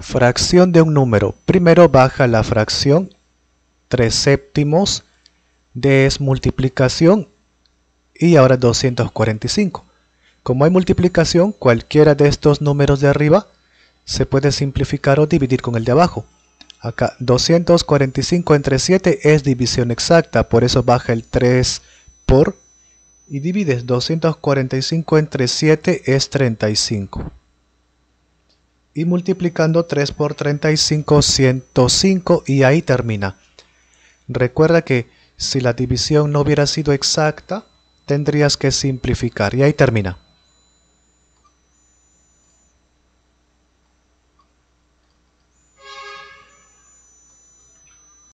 Fracción de un número. Primero baja la fracción 3 séptimos de multiplicación y ahora 245. Como hay multiplicación, cualquiera de estos números de arriba se puede simplificar o dividir con el de abajo. Acá 245 entre 7 es división exacta, por eso baja el 3 por y divides 245 entre 7 es 35 y multiplicando 3 por 35, 105 y ahí termina. Recuerda que si la división no hubiera sido exacta, tendrías que simplificar y ahí termina.